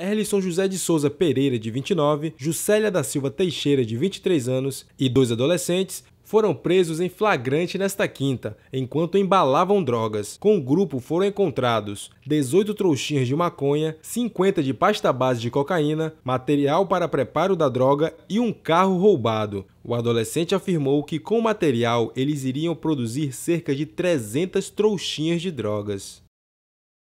Erlison José de Souza Pereira, de 29, Juscelia da Silva Teixeira, de 23 anos, e dois adolescentes foram presos em flagrante nesta quinta, enquanto embalavam drogas. Com o grupo foram encontrados 18 trouxinhas de maconha, 50 de pasta base de cocaína, material para preparo da droga e um carro roubado. O adolescente afirmou que com o material eles iriam produzir cerca de 300 trouxinhas de drogas.